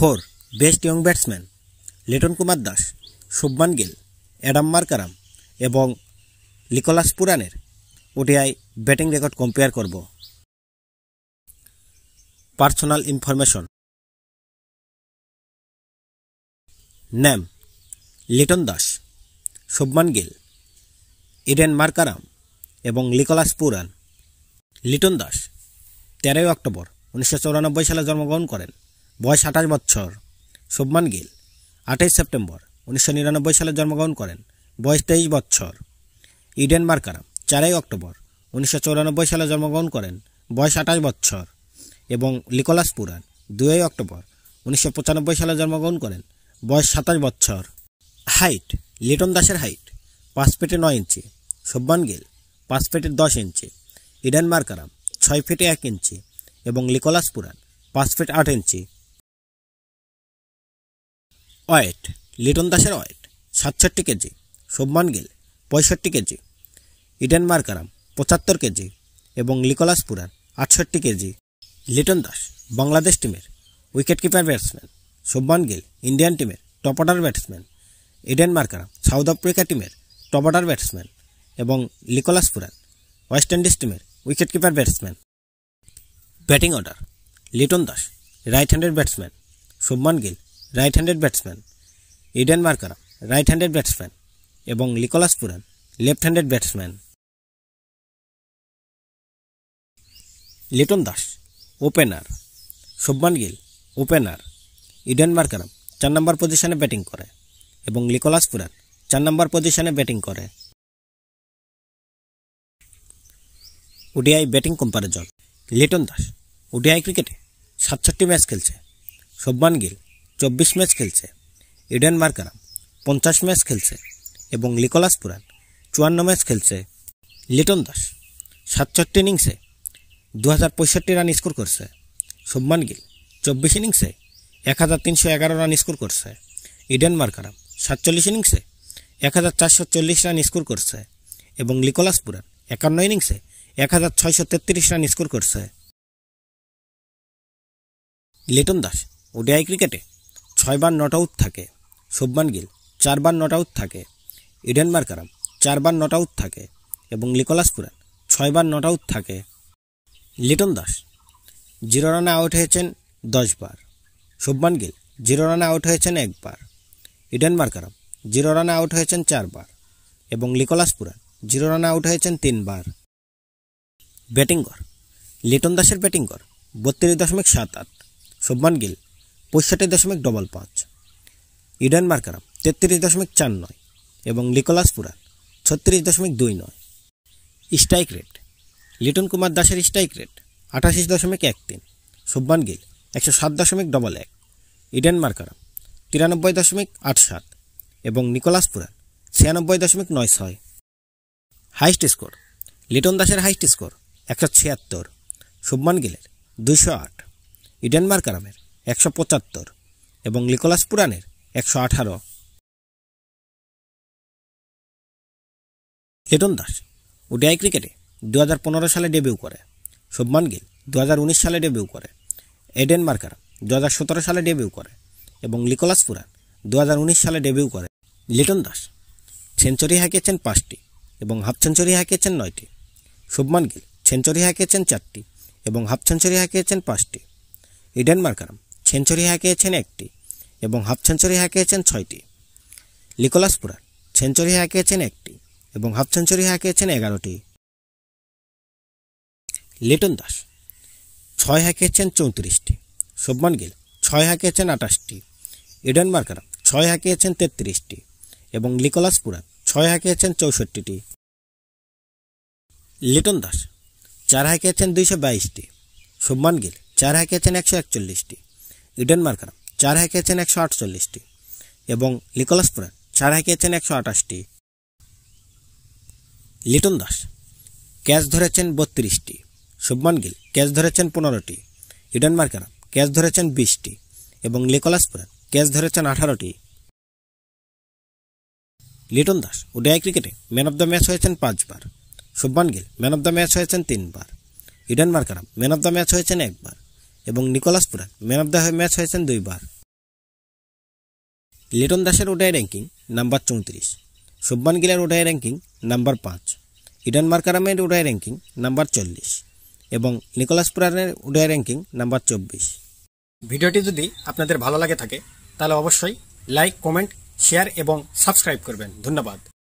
four best young batsman Liton Kumar Das Shubman Gill Adam Markram এবং Nicholas পুরানের ODI batting record compare করব personal information name Liton Das Shubman Gill Aiden Markram এবং Nicholas পুরান লিটন দাস তেরোই অক্টোবর উনিশশো সালে জন্মগ্রহণ করেন বয়স আঠাশ বছর শুভমান গিল আঠাইশ সেপ্টেম্বর উনিশশো নিরানব্বই সালে জন্মগ্রহণ করেন বয়স তেইশ বছর ইডেন মার্কারাম চারই অক্টোবর উনিশশো চৌরানব্বই সালে জন্মগ্রহণ করেন বয়স আঠাশ বছর এবং লিকোলাস পুরান দুই অক্টোবর উনিশশো পঁচানব্বই সালে জন্মগ্রহণ করেন বয়স সাতাশ বছর হাইট লিটন দাসের হাইট পাঁচ ফিটে নয় ইঞ্চি শুভমান গিল পাঁচ ফিটে দশ ইঞ্চি ইডেন মার্কারাম ছয় ফিটে এক ইঞ্চি এবং লিকোলাস পুরান পাঁচ ফিট আট ইঞ্চি ওয়েট লিটন দাসের ওয়েট সাতষট্টি কেজি শোভমান গিল পঁয়ষট্টি কেজি ইডেন মার্কারাম পঁচাত্তর কেজি এবং লিকোলাস পুরান আটষট্টি কেজি লিটন দাস বাংলাদেশ টিমের wicket keeper batsman Shubman Gill Indian টিমের top order batsman Aiden Markram South Africa টিমের টপ অর্ডার ব্যাটসম্যান এবং লিকোলাস পুরান ওয়েস্ট ইন্ডিজ টিমের wicket keeper batsman batting order Liton Das right handed batsman Shubman Gill right handed batsman Aiden Markram right handed batsman এবং Nicholas Pooran left handed batsman Liton Das opener Shubman Gill opener Aiden Markram চার number পজিশনে batting করে এবং Nicholas পুরান চার number পজিশনে batting করে ODI batting comparison Liton Das ODI ক্রিকেটে সাতষট্টি ম্যাচ খেলছে শুভমান গিল চব্বিশ ম্যাচ খেলছে ইডেন মার্কারাম পঞ্চাশ ম্যাচ খেলছে এবং লিকোলাস পুরান চুয়ান্ন ম্যাচ খেলছে লিটন দাস সাতষট্টি ইনিংসে দু হাজার পঁয়ষট্টি রান স্কোর করছে শুভমান গিল চব্বিশ ইনিংসে এক হাজার তিনশো এগারো রান স্কোর করছে ইডেন মার্কারাম সাতচল্লিশ ইনিংসে এক হাজার চারশো চল্লিশ রান স্কোর করছে এবং লিকোলাস পুরান একান্ন ইনিংসে এক হাজার ছয়শো তেত্রিশ রান স্কোর করছে লিটন দাস ওডিআই ক্রিকেটে ছয়বার নট আউট থাকে শুভমান গিল চারবার নট আউট থাকে ইডেন মার্কারাম চারবার নট আউট থাকে এবং লিকোলাস পুরান ছয়বার নট আউট থাকে লিটন দাস জিরো রানে আউট হয়েছেন দশবার শুভমান গিল জিরো রানে আউট হয়েছেন একবার ইডেন মার্কারাম জিরো রানে আউট হয়েছেন চারবার এবং লিকোলাস পুরান জিরো রানে আউট হয়েছেন তিনবার ব্যাটিং কর লিটন দাসের ব্যাটিং কর বত্রিশ দশমিক সাত আট শুভমান গিল পঁয়ষট্টি দশমিক ডবল পাঁচ ইডেন মার্কারাম তেত্রিশ দশমিক চার নয় এবং নিকোলাস পুরান ছত্রিশ দশমিক দুই নয় স্ট্রাইক রেট লিটন কুমার দাসের স্ট্রাইক রেট আঠাশি দশমিক এক তিন সুব্বান গিল একশো সাত দশমিক ডবল এক ইডেন মার্কারাম তিরানব্বই দশমিক আট সাত এবং নিকোলাস পুরান ছিয়ানব্বই দশমিক নয় ছয় হাইস্ট স্কোর লিটন দাসের হাইস্ট স্কোর একশো ছিয়াত্তর শুভমান গিলের দুশো আট ইডেন মার্কারামের একশো পঁচাত্তর এবং লিকোলাস পুরাণের একশো আঠারো লিটন দাস ওডিআই ক্রিকেটে দু সালে ডেবিউ করে শুভমান গিল দু সালে ডেবিউ করে এডেন মার্কার দু সালে ডেবিউ করে এবং লিকোলাস পুরাণ দু সালে ডেবিউ করে লিটন দাস সেঞ্চুরি হাঁকিয়েছেন পাঁচটি এবং হাফ সেঞ্চুরি হাঁকিয়েছেন নয়টি শুভমান গিল সেঞ্চুরি হাঁকিয়েছেন চারটি এবং হাফ সেঞ্চুরি হাঁকিয়েছেন পাঁচটি ইডেন মার্কারাম সেঞ্চুরি হাঁকিয়েছেন একটি এবং হাফ সেঞ্চুরি হাঁকিয়েছেন ছয়টি লিকোলাস পুরাট সেঞ্চুরি হাঁকিয়েছেন একটি এবং হাফ সেঞ্চুরি হাঁকিয়েছেন এগারোটি লিটন দাস ছয় হাঁকিয়েছেন চৌত্রিশটি শুভমান গিল ছয় হাঁকিয়েছেন আঠাশটি ইডেন মার্কার ছয় হাঁকিয়েছেন তেত্রিশটি এবং লিকোলাস পুরাত ছয় হাঁকিয়েছেন চৌষট্টিটি লিটন দাস চার হাঁকিয়েছেন দুইশো বাইশটি শুভমান গিল চার হাঁকিয়েছেন একশো একচল্লিশটি ইডেন চার হাঁকিয়েছেন একশো আটচল্লিশটি এবং নিকোলাস পুরান চার হাঁকিয়েছেন একশো আটাশটি লিটন দাস ক্যাচ ধরেছেন বত্রিশটি শুভমান গিল ক্যাচ ধরেছেন পনেরোটি ইডেন ক্যাচ ধরেছেন বিশটি এবং নিকোলাস পুরান ক্যাচ ধরেছেন আঠারোটি লিটন দাস ওডিআই ক্রিকেটে ম্যান অব দ্য ম্যাচ হয়েছেন পাঁচবার Shubman Gill man of the match হয়েছেন তিনবার Aiden Markram man of the match হয়েছেন একবার এবং Nicholas Pooran man of the match হয়েছেন দুইবার লিটন দাসের ওটাই র্যাঙ্কিং নাম্বার চৌত্রিশ শুভমান গিলার ওটাই র্যাঙ্কিং নাম্বার পাঁচ ইডান মার্কারামের ওটাই র্যাঙ্কিং নাম্বার চল্লিশ এবং নিকোলাস পুরানের ওটাই র্যাঙ্কিং নাম্বার চব্বিশ ভিডিওটি যদি আপনাদের ভালো লাগে থাকে তাহলে অবশ্যই লাইক কমেন্ট শেয়ার এবং সাবস্ক্রাইব করবেন ধন্যবাদ